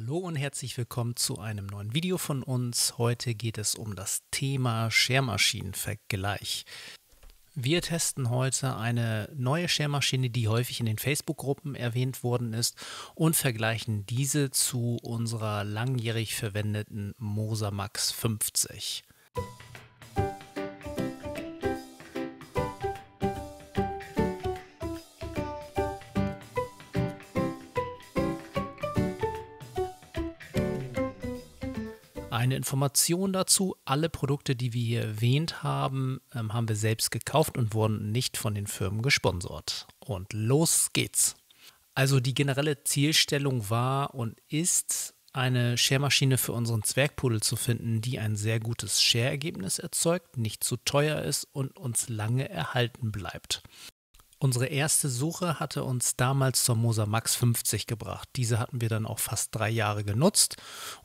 Hallo und herzlich willkommen zu einem neuen Video von uns. Heute geht es um das Thema Schermaschinenvergleich. Wir testen heute eine neue Schermaschine, die häufig in den Facebook-Gruppen erwähnt worden ist und vergleichen diese zu unserer langjährig verwendeten Moser Max 50. Eine Information dazu, alle Produkte, die wir hier erwähnt haben, ähm, haben wir selbst gekauft und wurden nicht von den Firmen gesponsert. Und los geht's. Also die generelle Zielstellung war und ist, eine Share-Maschine für unseren Zwergpudel zu finden, die ein sehr gutes Share-Ergebnis erzeugt, nicht zu teuer ist und uns lange erhalten bleibt. Unsere erste Suche hatte uns damals zur Moser Max 50 gebracht. Diese hatten wir dann auch fast drei Jahre genutzt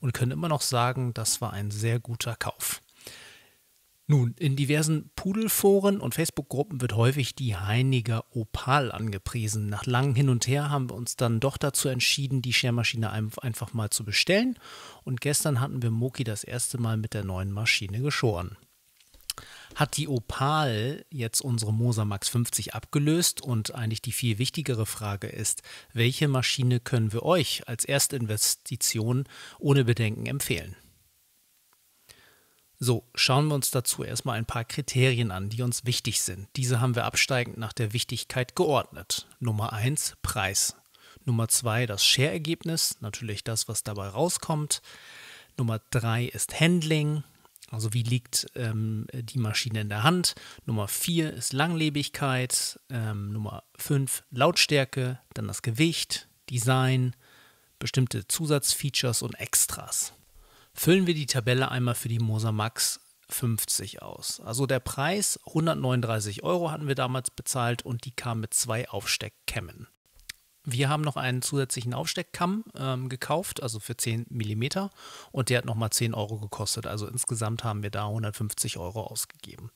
und können immer noch sagen, das war ein sehr guter Kauf. Nun, in diversen Pudelforen und Facebook-Gruppen wird häufig die Heiniger Opal angepriesen. Nach langem Hin und Her haben wir uns dann doch dazu entschieden, die Schermaschine einfach mal zu bestellen. Und gestern hatten wir Moki das erste Mal mit der neuen Maschine geschoren hat die Opal jetzt unsere Moser Max 50 abgelöst und eigentlich die viel wichtigere Frage ist, welche Maschine können wir euch als Erstinvestition ohne Bedenken empfehlen? So, schauen wir uns dazu erstmal ein paar Kriterien an, die uns wichtig sind. Diese haben wir absteigend nach der Wichtigkeit geordnet. Nummer 1 Preis. Nummer 2 das Share-Ergebnis, natürlich das, was dabei rauskommt. Nummer 3 ist Handling. Also wie liegt ähm, die Maschine in der Hand? Nummer 4 ist Langlebigkeit, ähm, Nummer 5 Lautstärke, dann das Gewicht, Design, bestimmte Zusatzfeatures und Extras. Füllen wir die Tabelle einmal für die Moser Max 50 aus. Also der Preis 139 Euro hatten wir damals bezahlt und die kam mit zwei Aufsteckkämmen. Wir haben noch einen zusätzlichen Aufsteckkamm ähm, gekauft, also für 10 mm und der hat nochmal 10 Euro gekostet. Also insgesamt haben wir da 150 Euro ausgegeben.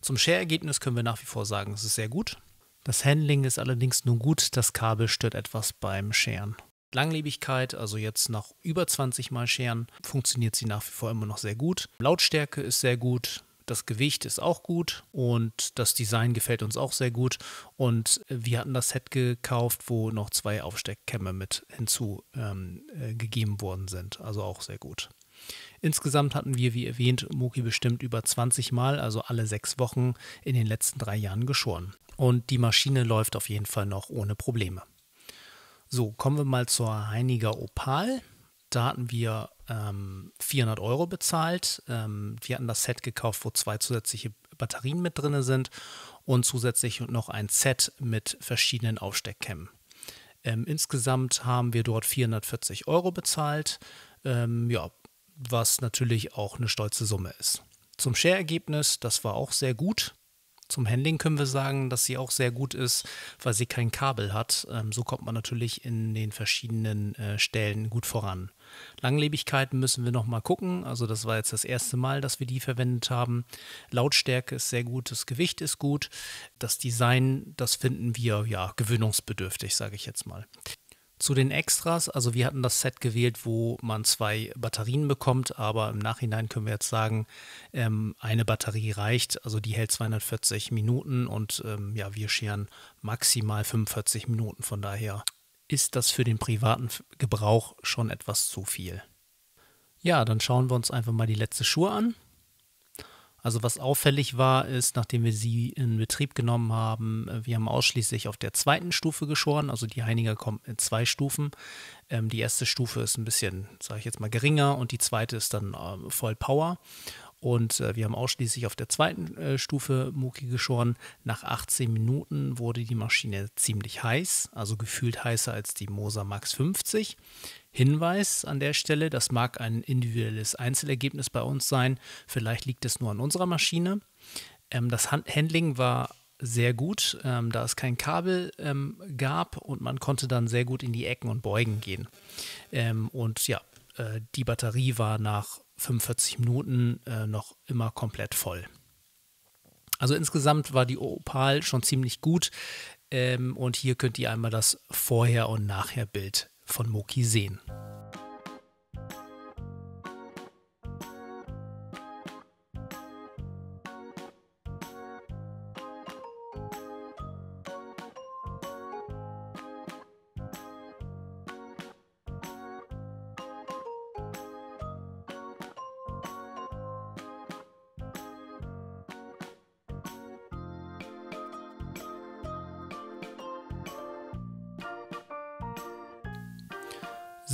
Zum Share-Ergebnis können wir nach wie vor sagen, es ist sehr gut. Das Handling ist allerdings nur gut, das Kabel stört etwas beim Scheren. Langlebigkeit, also jetzt nach über 20 Mal Scheren, funktioniert sie nach wie vor immer noch sehr gut. Lautstärke ist sehr gut, das Gewicht ist auch gut und das Design gefällt uns auch sehr gut. Und äh, wir hatten das Set gekauft, wo noch zwei Aufsteckkämme mit hinzugegeben ähm, äh, worden sind. Also auch sehr gut. Insgesamt hatten wir, wie erwähnt, Moki bestimmt über 20 Mal, also alle sechs Wochen in den letzten drei Jahren geschoren. Und die Maschine läuft auf jeden Fall noch ohne Probleme. So, kommen wir mal zur Heiniger Opal. Da hatten wir ähm, 400 Euro bezahlt. Ähm, wir hatten das Set gekauft, wo zwei zusätzliche Batterien mit drin sind und zusätzlich noch ein Set mit verschiedenen Aufsteckkämmen. Ähm, insgesamt haben wir dort 440 Euro bezahlt, ähm, ja, was natürlich auch eine stolze Summe ist. Zum Share-Ergebnis, das war auch sehr gut. Zum Handling können wir sagen, dass sie auch sehr gut ist, weil sie kein Kabel hat. Ähm, so kommt man natürlich in den verschiedenen äh, Stellen gut voran. Langlebigkeiten müssen wir nochmal gucken. Also das war jetzt das erste Mal, dass wir die verwendet haben. Lautstärke ist sehr gut, das Gewicht ist gut. Das Design, das finden wir ja gewöhnungsbedürftig, sage ich jetzt mal. Zu den Extras, also wir hatten das Set gewählt, wo man zwei Batterien bekommt, aber im Nachhinein können wir jetzt sagen, ähm, eine Batterie reicht, also die hält 240 Minuten und ähm, ja, wir scheren maximal 45 Minuten, von daher ist das für den privaten Gebrauch schon etwas zu viel. Ja, dann schauen wir uns einfach mal die letzte Schuhe an. Also was auffällig war, ist, nachdem wir sie in Betrieb genommen haben, äh, wir haben ausschließlich auf der zweiten Stufe geschoren. Also die Heiniger kommt in zwei Stufen. Ähm, die erste Stufe ist ein bisschen, sage ich jetzt mal, geringer und die zweite ist dann äh, voll Power. Und äh, wir haben ausschließlich auf der zweiten äh, Stufe Muki geschoren. Nach 18 Minuten wurde die Maschine ziemlich heiß, also gefühlt heißer als die Moser Max 50. Hinweis an der Stelle, das mag ein individuelles Einzelergebnis bei uns sein, vielleicht liegt es nur an unserer Maschine. Ähm, das Handling war sehr gut, ähm, da es kein Kabel ähm, gab und man konnte dann sehr gut in die Ecken und Beugen gehen. Ähm, und ja, äh, die Batterie war nach 45 Minuten äh, noch immer komplett voll. Also insgesamt war die Opal schon ziemlich gut. Ähm, und hier könnt ihr einmal das Vorher- und Nachher-Bild von Moki sehen.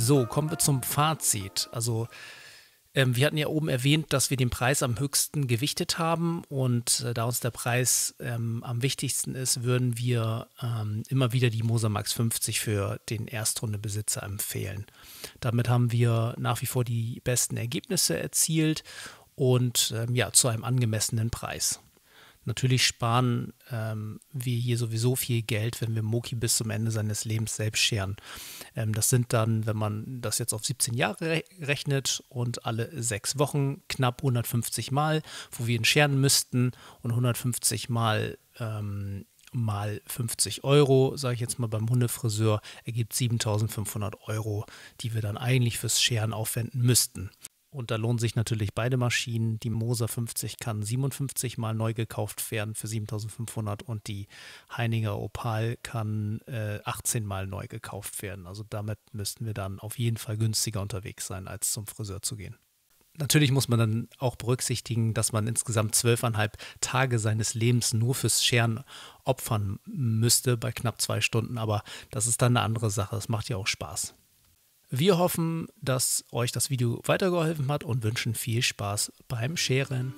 So, kommen wir zum Fazit. Also ähm, wir hatten ja oben erwähnt, dass wir den Preis am höchsten gewichtet haben und äh, da uns der Preis ähm, am wichtigsten ist, würden wir ähm, immer wieder die Moser Max 50 für den Erstrundebesitzer empfehlen. Damit haben wir nach wie vor die besten Ergebnisse erzielt und ähm, ja, zu einem angemessenen Preis. Natürlich sparen ähm, wir hier sowieso viel Geld, wenn wir Moki bis zum Ende seines Lebens selbst scheren. Ähm, das sind dann, wenn man das jetzt auf 17 Jahre rechnet und alle sechs Wochen knapp 150 Mal, wo wir ihn scheren müssten und 150 Mal ähm, mal 50 Euro, sage ich jetzt mal beim Hundefriseur, ergibt 7500 Euro, die wir dann eigentlich fürs Scheren aufwenden müssten. Und da lohnen sich natürlich beide Maschinen. Die Moser 50 kann 57 Mal neu gekauft werden für 7500 und die Heininger Opal kann äh, 18 Mal neu gekauft werden. Also damit müssten wir dann auf jeden Fall günstiger unterwegs sein, als zum Friseur zu gehen. Natürlich muss man dann auch berücksichtigen, dass man insgesamt zwölfeinhalb Tage seines Lebens nur fürs Scheren opfern müsste bei knapp zwei Stunden. Aber das ist dann eine andere Sache. Das macht ja auch Spaß. Wir hoffen, dass euch das Video weitergeholfen hat und wünschen viel Spaß beim Scheren.